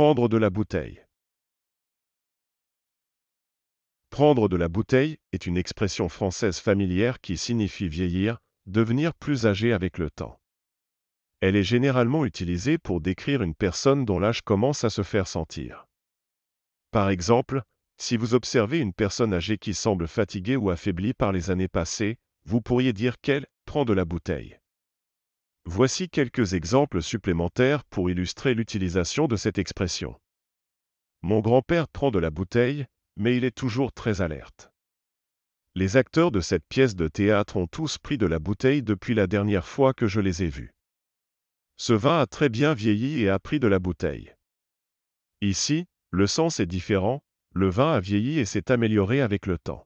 Prendre de la bouteille. Prendre de la bouteille est une expression française familière qui signifie vieillir, devenir plus âgé avec le temps. Elle est généralement utilisée pour décrire une personne dont l'âge commence à se faire sentir. Par exemple, si vous observez une personne âgée qui semble fatiguée ou affaiblie par les années passées, vous pourriez dire qu'elle prend de la bouteille. Voici quelques exemples supplémentaires pour illustrer l'utilisation de cette expression. Mon grand-père prend de la bouteille, mais il est toujours très alerte. Les acteurs de cette pièce de théâtre ont tous pris de la bouteille depuis la dernière fois que je les ai vus. Ce vin a très bien vieilli et a pris de la bouteille. Ici, le sens est différent, le vin a vieilli et s'est amélioré avec le temps.